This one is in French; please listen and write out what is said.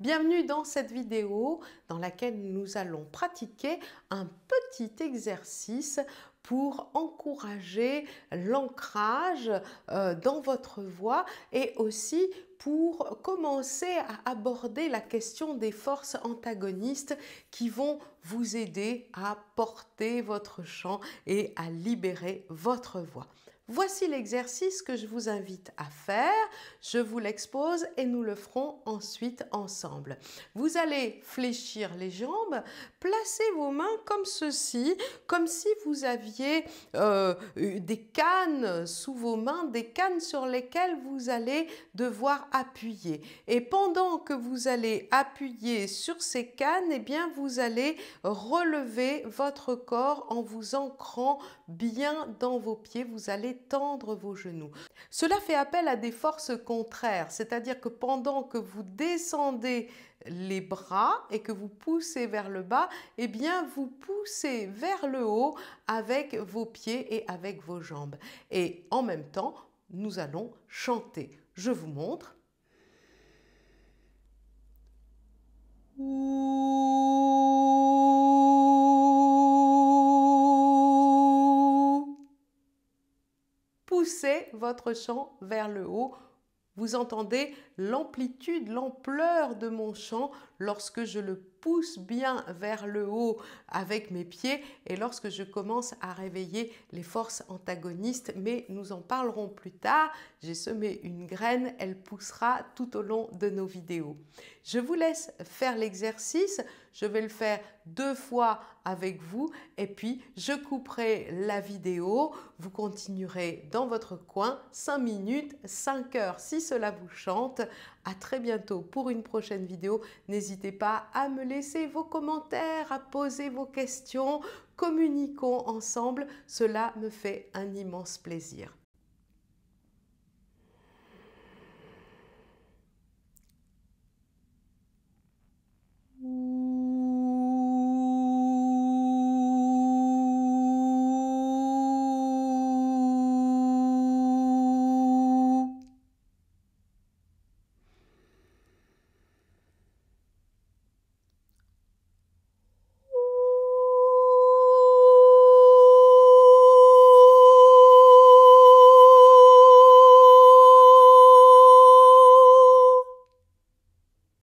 Bienvenue dans cette vidéo dans laquelle nous allons pratiquer un petit exercice pour encourager l'ancrage euh, dans votre voix et aussi pour commencer à aborder la question des forces antagonistes qui vont vous aider à porter votre chant et à libérer votre voix. Voici l'exercice que je vous invite à faire. Je vous l'expose et nous le ferons ensuite ensemble. Vous allez fléchir les jambes, placer vos mains comme ceci, comme si vous aviez euh, des cannes sous vos mains, des cannes sur lesquelles vous allez devoir appuyer. Et pendant que vous allez appuyer sur ces cannes, et eh bien vous allez relever votre corps en vous ancrant bien dans vos pieds. Vous allez tendre vos genoux. Cela fait appel à des forces contraires, c'est-à-dire que pendant que vous descendez les bras et que vous poussez vers le bas, eh bien vous poussez vers le haut avec vos pieds et avec vos jambes. Et en même temps, nous allons chanter. Je vous montre. poussez votre chant vers le haut. Vous entendez l'amplitude, l'ampleur de mon chant lorsque je le pousse bien vers le haut avec mes pieds et lorsque je commence à réveiller les forces antagonistes, mais nous en parlerons plus tard, j'ai semé une graine, elle poussera tout au long de nos vidéos. Je vous laisse faire l'exercice, je vais le faire deux fois avec vous et puis je couperai la vidéo, vous continuerez dans votre coin 5 minutes, 5 heures si cela vous chante à très bientôt pour une prochaine vidéo. N'hésitez pas à me laisser vos commentaires, à poser vos questions, communiquons ensemble, cela me fait un immense plaisir.